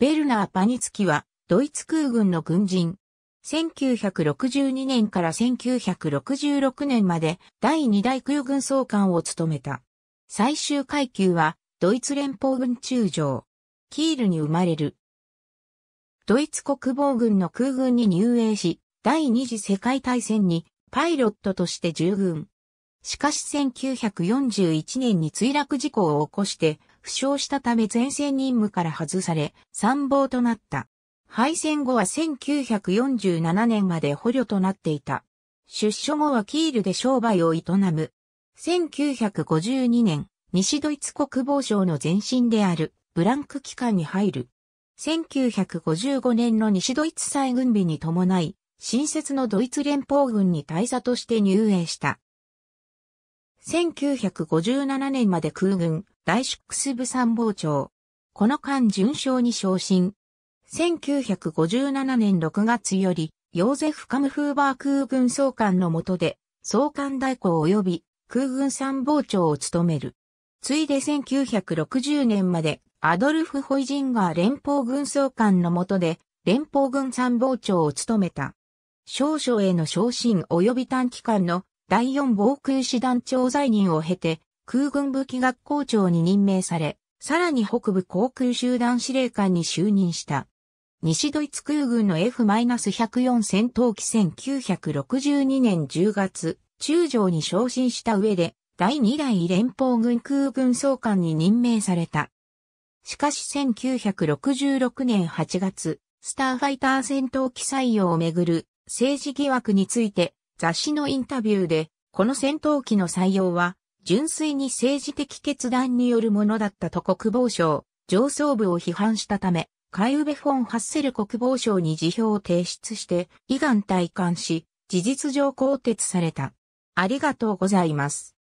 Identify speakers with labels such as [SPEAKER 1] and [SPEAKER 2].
[SPEAKER 1] ベルナー・パニツキは、ドイツ空軍の軍人。1962年から1966年まで第2代空軍総監を務めた。最終階級はドイツ連邦軍中将。キールに生まれる。ドイツ国防軍の空軍に入営し、第二次世界大戦にパイロットとして従軍。しかし1941年に墜落事故を起こして負傷したため前線任務から外され、参謀となった。敗戦後は1947年まで捕虜となっていた。出所後はキールで商売を営む。1952年、西ドイツ国防省の前身であるブランク機関に入る。1955年の西ドイツ再軍備に伴い、新設のドイツ連邦軍に大佐として入営した。1957年まで空軍第6部参謀長。この間順将に昇進。1957年6月より、ヨーゼフ・カムフーバー空軍総監の下で、総監代行及び空軍参謀長を務める。ついで1960年まで、アドルフ・ホイジンガー連邦軍総監の下で、連邦軍参謀長を務めた。少将への昇進及び短期間の第4防空師団長在任を経て、空軍武器学校長に任命され、さらに北部航空集団司令官に就任した。西ドイツ空軍の F-104 戦闘機1962年10月、中将に昇進した上で、第2代連邦軍空軍総監に任命された。しかし1966年8月、スターファイター戦闘機採用をめぐる政治疑惑について雑誌のインタビューで、この戦闘機の採用は、純粋に政治的決断によるものだったと国防省、上層部を批判したため、カイウベフォン・ハッセル国防省に辞表を提出して、イガン退官し、事実上更迭された。ありがとうございます。